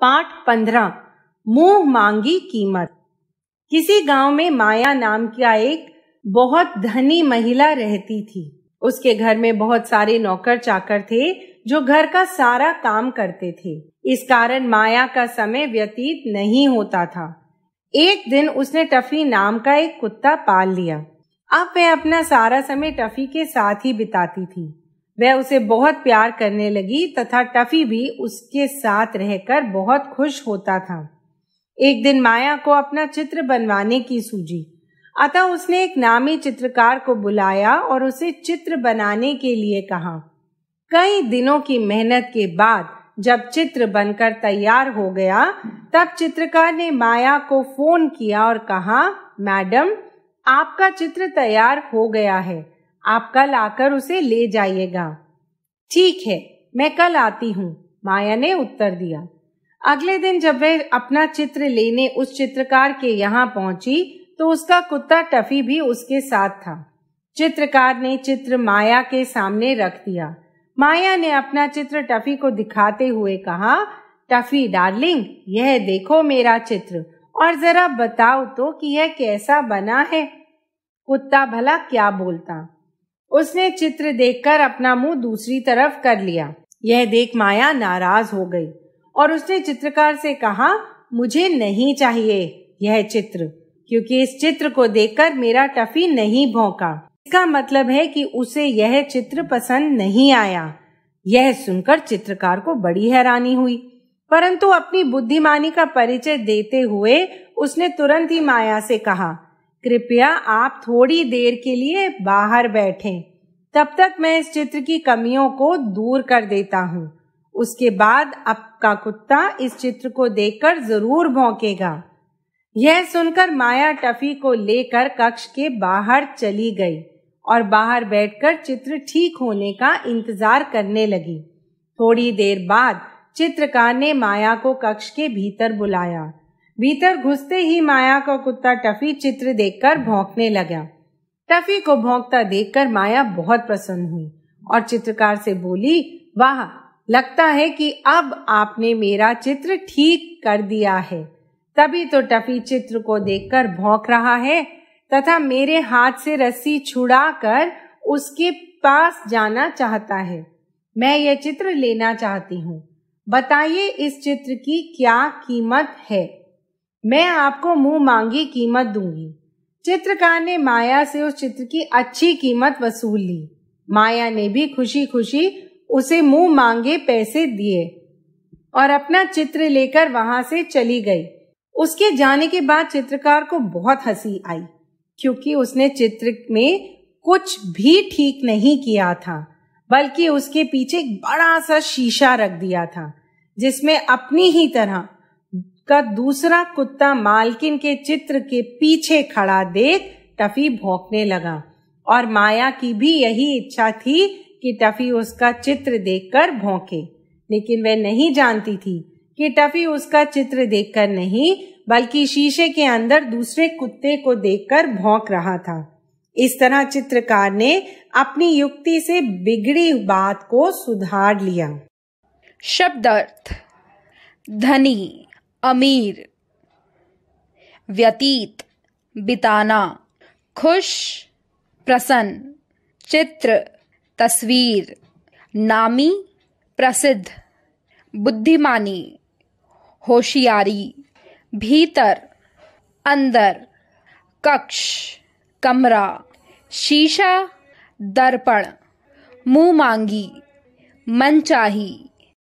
पाठ पंद्रह मुंह मांगी कीमत किसी गांव में माया नाम का एक बहुत धनी महिला रहती थी उसके घर में बहुत सारे नौकर चाकर थे जो घर का सारा काम करते थे इस कारण माया का समय व्यतीत नहीं होता था एक दिन उसने टफी नाम का एक कुत्ता पाल लिया अब वह अपना सारा समय टफी के साथ ही बिताती थी वह उसे बहुत प्यार करने लगी तथा टफी भी उसके साथ रहकर बहुत खुश होता था एक दिन माया को अपना चित्र बनवाने की सूझी अतः उसने एक नामी चित्रकार को बुलाया और उसे चित्र बनाने के लिए कहा कई दिनों की मेहनत के बाद जब चित्र बनकर तैयार हो गया तब चित्रकार ने माया को फोन किया और कहा मैडम आपका चित्र तैयार हो गया है आप कल आकर उसे ले जाइएगा ठीक है मैं कल आती हूँ माया ने उत्तर दिया अगले दिन जब वह अपना चित्र लेने उस चित्रकार के यहाँ पहुंची तो उसका कुत्ता टफी भी उसके साथ था चित्रकार ने चित्र माया के सामने रख दिया माया ने अपना चित्र टफी को दिखाते हुए कहा टफी डार्लिंग यह देखो मेरा चित्र और जरा बताओ तो कि यह कैसा बना है कुत्ता भला क्या बोलता उसने चित्र देखकर अपना मुंह दूसरी तरफ कर लिया यह देख माया नाराज हो गई और उसने चित्रकार से कहा मुझे नहीं चाहिए यह चित्र क्योंकि इस चित्र को देखकर मेरा टफी नहीं भौंका इसका मतलब है कि उसे यह चित्र पसंद नहीं आया यह सुनकर चित्रकार को बड़ी हैरानी हुई परंतु अपनी बुद्धिमानी का परिचय देते हुए उसने तुरंत ही माया से कहा कृपया आप थोड़ी देर के लिए बाहर बैठें तब तक मैं इस चित्र की कमियों को दूर कर देता हूँ उसके बाद आपका कुत्ता इस चित्र को देखकर जरूर भौंकेगा यह सुनकर माया टफी को लेकर कक्ष के बाहर चली गई और बाहर बैठकर चित्र ठीक होने का इंतजार करने लगी थोड़ी देर बाद चित्रकार ने माया को कक्ष के भीतर बुलाया भीतर घुसते ही माया का कुत्ता टफी चित्र देखकर भौंकने लगा टफी को भौंकता देखकर माया बहुत प्रसन्न हुई और चित्रकार से बोली वाह लगता है कि अब आपने मेरा चित्र ठीक कर दिया है तभी तो टफी चित्र को देखकर भौंक रहा है तथा मेरे हाथ से रस्सी छुड़ाकर उसके पास जाना चाहता है मैं ये चित्र लेना चाहती हूँ बताइए इस चित्र की क्या कीमत है मैं आपको मुंह मांगी कीमत दूंगी चित्रकार ने माया से उस चित्र की अच्छी कीमत वसूल ली माया ने भी खुशी खुशी उसे मुंह मांगे पैसे दिए और अपना चित्र लेकर वहां से चली गई उसके जाने के बाद चित्रकार को बहुत हंसी आई क्योंकि उसने चित्र में कुछ भी ठीक नहीं किया था बल्कि उसके पीछे एक बड़ा सा शीशा रख दिया था जिसमें अपनी ही तरह का दूसरा कुत्ता मालकिन के चित्र के पीछे खड़ा देख टफी भौंकने लगा और माया की भी यही इच्छा थी कि टफी उसका चित्र देखकर भौंके लेकिन वह नहीं जानती थी कि टफी उसका चित्र देखकर नहीं बल्कि शीशे के अंदर दूसरे कुत्ते को देखकर भौंक रहा था इस तरह चित्रकार ने अपनी युक्ति से बिगड़ी बात को सुधार लिया शब्दार्थ धनी अमीर व्यतीत बिताना खुश प्रसन्न चित्र तस्वीर नामी प्रसिद्ध बुद्धिमानी होशियारी भीतर अंदर कक्ष कमरा शीशा दर्पण मुंह मांगी मनचाही